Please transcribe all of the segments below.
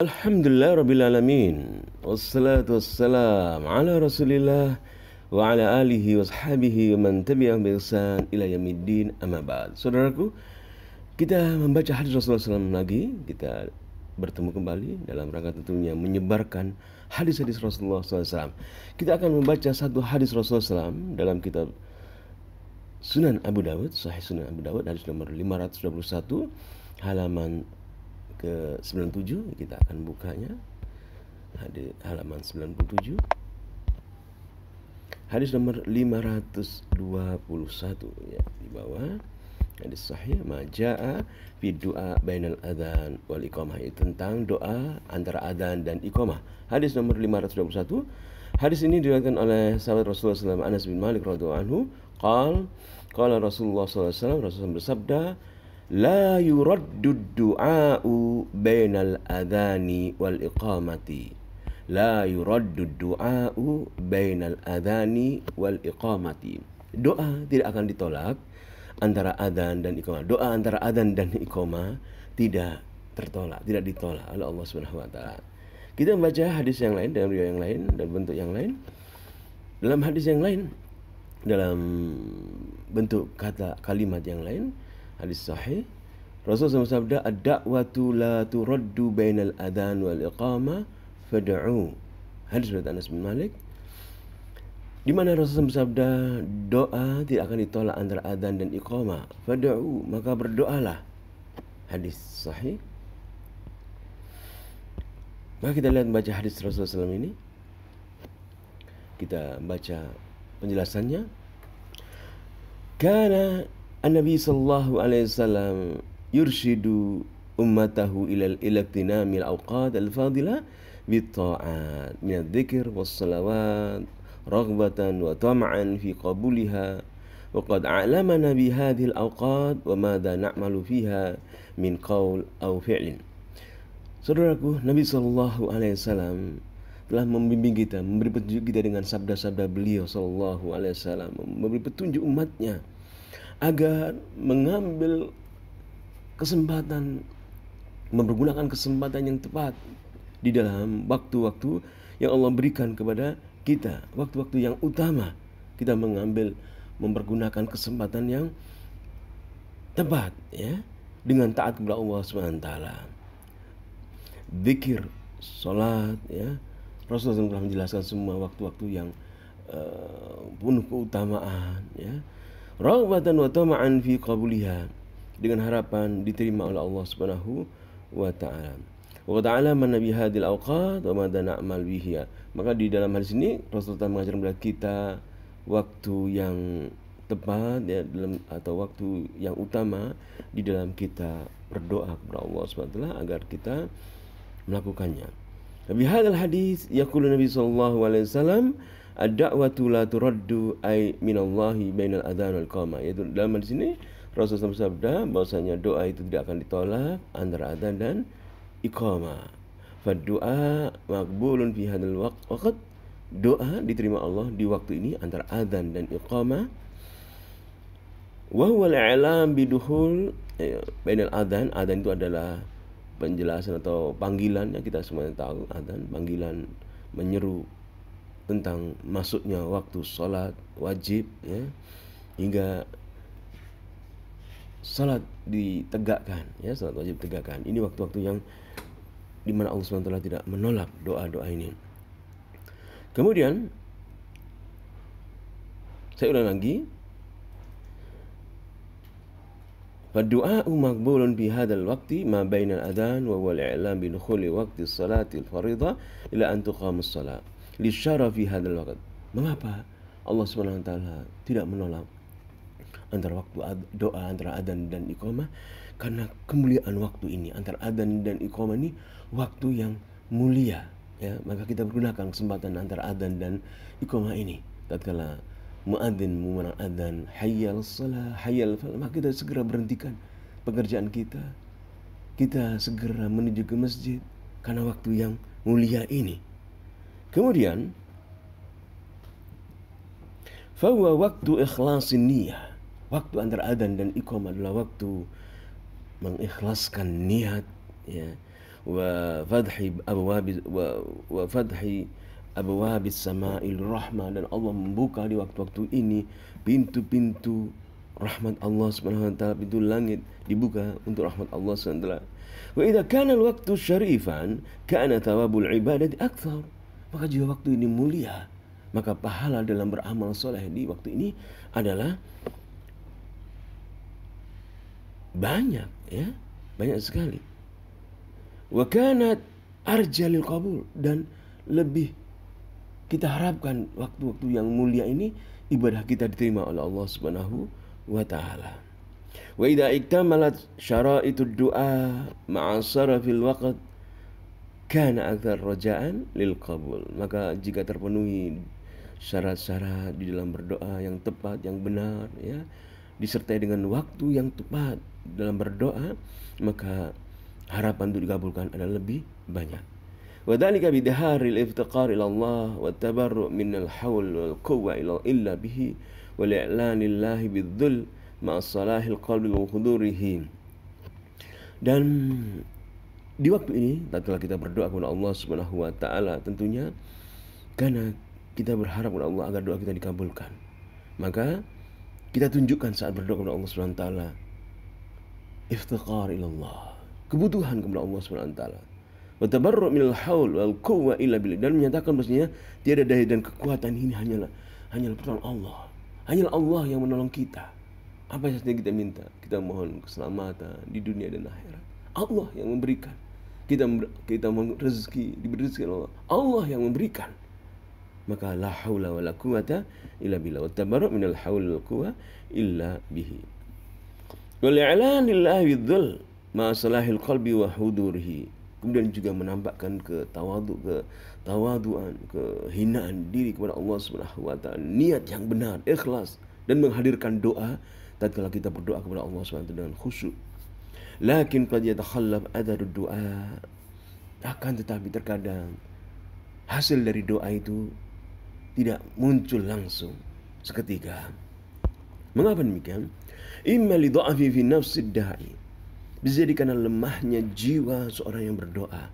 Alhamdulillah Rabbil Alamin Wassalatu wassalam Ala Rasulillah Wa ala alihi wa sahabihi Wa man tabi'ah bihsan ila yamiddin amma ba'd Saudaraku Kita membaca hadis Rasulullah SAW lagi Kita bertemu kembali Dalam rangka tentunya menyebarkan Hadis-hadis Rasulullah SAW Kita akan membaca satu hadis Rasulullah SAW Dalam kitab Sunan Abu Dawud Sahih Sunan Abu Dawud Hadis nomor 521 Halaman ke 97 kita akan bukanya hadis halaman 97 hadis nomor 521 ya di bawah hadis sahih majaa fi doa bainal adzan wal iqamah tentang doa antara adzan dan iqamah hadis nomor 521 hadis ini diriwayatkan oleh sahabat Rasulullah SAW Anas bin Malik radhiyallahu anhu qal qala Rasulullah SAW Rasulullah SAW bersabda la yuraddu du'a'u bainal adhani wal iqamati la yuraddu du'a'u bainal adhani wal iqamati doa tidak akan ditolak antara adzan dan iqamah doa antara adzan dan iqamah tidak tertolak tidak ditolak oleh Allah Subhanahu wa taala kita membaca hadis yang lain dalam riwayat yang lain dan bentuk yang lain dalam hadis yang lain dalam bentuk kata kalimat yang lain hadis sahih Rasul SAW sabda ad-da'watu la turaddu bainal adhan wal iqama fad'u. Hadis riwayat Anas bin Malik di mana Rasul SAW sabda doa tidak akan ditolak antara adhan dan iqama. Fad'u, maka berdoalah. Hadis sahih. Maka kita lihat baca hadis Rasulullah SAW ini. Kita baca penjelasannya. Karena An-Nabi sallallahu alaihi wasallam yurshidu ummatahu ilal ilaktinamil awqad al-fadila bitta'at min dzikir was salawat raghbatan wa tam'an fi وقد علمنا بهذه الأوقات وماذا نعمل فيها من قول أو فعل Saudaraku, Nabi Shallallahu Alaihi Wasallam telah membimbing kita, memberi petunjuk kita dengan sabda-sabda beliau sallallahu Alaihi Wasallam, memberi petunjuk umatnya agar mengambil kesempatan mempergunakan kesempatan yang tepat di dalam waktu-waktu yang Allah berikan kepada kita, waktu-waktu yang utama kita mengambil mempergunakan kesempatan yang tepat ya dengan taat kepada Allah Subhanahu taala. Zikir, salat ya. Rasulullah SAW telah menjelaskan semua waktu-waktu yang uh, penuh keutamaan ya raghbatan wa tama'an fi qabuliha dengan harapan diterima oleh Allah Subhanahu wa taala. Wa ta'ala man nabi hadil awqat wa madza na'mal bihi. Maka di dalam hal ini Rasulullah mengajar kepada kita waktu yang tepat ya dalam atau waktu yang utama di dalam kita berdoa kepada Allah Subhanahu wa taala agar kita melakukannya. Nabi hadal hadis yaqulu Nabi sallallahu alaihi wasallam ad-da'watu la turaddu ay minallahi bainal adzan wal qama yaitu dalam di sini Rasulullah bersabda bahwasanya doa itu tidak akan ditolak antara adzan dan iqamah Fadu'a makbulun fi hadal waqt Doa diterima Allah di waktu ini antara adzan dan iqamah. Wa huwa al-i'lam biduhul eh, bainal adzan. Adzan itu adalah penjelasan atau panggilan yang kita semua tahu adzan, panggilan menyeru tentang masuknya waktu solat wajib ya, hingga salat ditegakkan ya salat wajib ditegakkan ini waktu-waktu yang di mana Allah Subhanahu wa taala tidak menolak doa-doa ini kemudian saya ulang lagi Berdoa boleh bi hadzal waktu ma bainal adan wa wal i'lam bi waktu waqti salatil fardha ila antuqam salat. li syarafi hadzal waqt. Mengapa Allah Subhanahu wa taala tidak menolak antara waktu doa antara adzan dan iqamah karena kemuliaan waktu ini antara adzan dan iqamah ini waktu yang mulia ya maka kita gunakan kesempatan antara adzan dan iqamah ini tatkala muadzin memenang adzan hayyal salah hayyal falah maka kita segera berhentikan pekerjaan kita kita segera menuju ke masjid karena waktu yang mulia ini Kemudian Fawa waktu ikhlas niat, Waktu antara adan dan iqam adalah waktu Mengikhlaskan niat ya. Wa fadhi abwabi Wa, wa fadhi sama'il rahmah Dan Allah membuka di waktu-waktu ini Pintu-pintu rahmat Allah subhanahu wa ta'ala Pintu langit dibuka untuk rahmat Allah subhanahu wa ta'ala Wa kana waktu syarifan Kana tawabul ibadati akthar maka jika waktu ini mulia, maka pahala dalam beramal soleh di waktu ini adalah banyak ya, banyak sekali. Wakanat arjalil kabul dan lebih kita harapkan waktu-waktu yang mulia ini ibadah kita diterima oleh Allah Subhanahu wa taala. Wa idza iktamalat syara'itud du'a ma'a sarfil waqt kana akthar rojaan lil qabul maka jika terpenuhi syarat-syarat di dalam berdoa yang tepat yang benar ya disertai dengan waktu yang tepat dalam berdoa maka harapan untuk dikabulkan adalah lebih banyak وذلك بدهار الافتقار إلى الله والتبرؤ من الحول والقوة إلا به والإعلان الله بالذل مع صلاح القلب وحضوره dan di waktu ini, tatkala kita berdoa kepada Allah Subhanahu wa taala, tentunya karena kita berharap kepada Allah agar doa kita dikabulkan. Maka kita tunjukkan saat berdoa kepada Allah Subhanahu wa taala iftiqar ilallah kebutuhan kepada Allah Subhanahu wa taala watabarru minal haul wal quwwa illa billah dan menyatakan maksudnya tiada daya dan kekuatan ini hanyalah hanyalah pertolongan Allah hanyalah Allah yang menolong kita apa yang kita minta kita mohon keselamatan di dunia dan akhirat Allah yang memberikan kita kita rezeki diberi rezeki Allah Allah yang memberikan maka la haula wala quwata illa billah wattabaru minal haul wal quwa illa bihi wal i'lanillah bidzul ma salahil qalbi wa hudurihi kemudian juga menampakkan ke tawadu ke tawaduan kehinaan diri kepada Allah Subhanahu wa taala niat yang benar ikhlas dan menghadirkan doa tatkala kita berdoa kepada Allah SWT dengan khusyuk Lakin qad yatakhallab adharu doa. Akan tetapi terkadang hasil dari doa itu tidak muncul langsung seketika. Mengapa demikian? Imma li dha'fi fi nafsi da'i. Bisa jadi lemahnya jiwa seorang yang berdoa.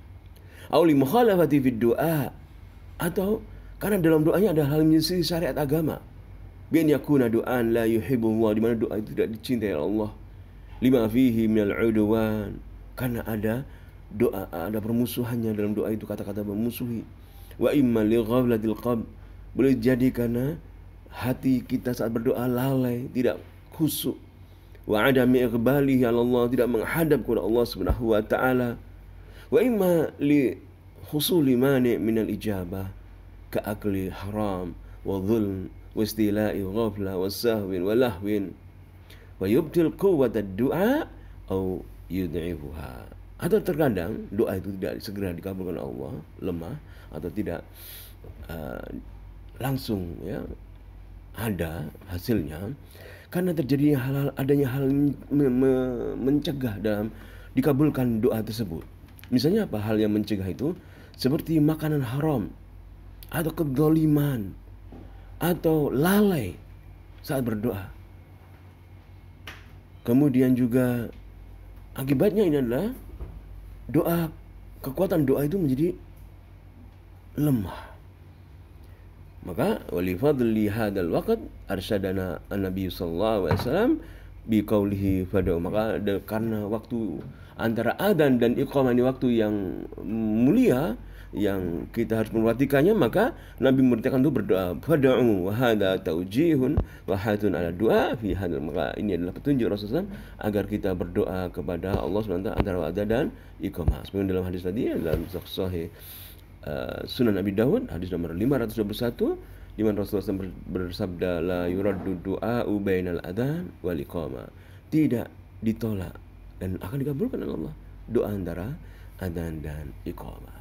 Auli mukhalafati fi doa atau karena dalam doanya ada hal menyelisihi syariat agama. Bian yakuna doaan la yuhibbu Allah di mana doa itu tidak dicintai oleh Allah lima fihi minal udwan karena ada doa ada permusuhannya dalam doa itu kata-kata memusuhi wa imma lighaflatil qalb boleh jadi karena hati kita saat berdoa lalai tidak khusyuk wa adami iqbalihi ala Allah tidak menghadap kepada Allah Subhanahu wa taala wa imma li husuli mani min al ijabah ka haram wa dhulm wa istila'i ghafla wa sahwin wa lahwin wa yubtil quwwata du'a au yud'ifuha. Atau terkadang doa itu tidak segera dikabulkan Allah, lemah atau tidak uh, langsung ya ada hasilnya karena terjadinya hal-hal adanya hal mencegah dalam dikabulkan doa tersebut. Misalnya apa hal yang mencegah itu seperti makanan haram atau kedoliman atau lalai saat berdoa Kemudian juga akibatnya ini adalah doa kekuatan doa itu menjadi lemah. Maka wali fadli hadal waqt arsyadana Nabi sallallahu alaihi wasallam bi qaulihi Maka karena waktu antara adan dan iqamah ini waktu yang mulia, yang kita harus memperhatikannya maka Nabi memerintahkan untuk berdoa fad'u wa hadza taujihun wa ala doa fi hadal maka ini adalah petunjuk Rasulullah SAW, agar kita berdoa kepada Allah SWT antara wa'da dan iqamah sebagaimana dalam hadis tadi dalam sahih eh, Sunan Abi Dawud hadis nomor 521 di mana Rasulullah SAW bersabda la yuraddu du'a bainal adzan wal iqamah tidak ditolak dan akan dikabulkan oleh Allah doa antara adzan dan iqamah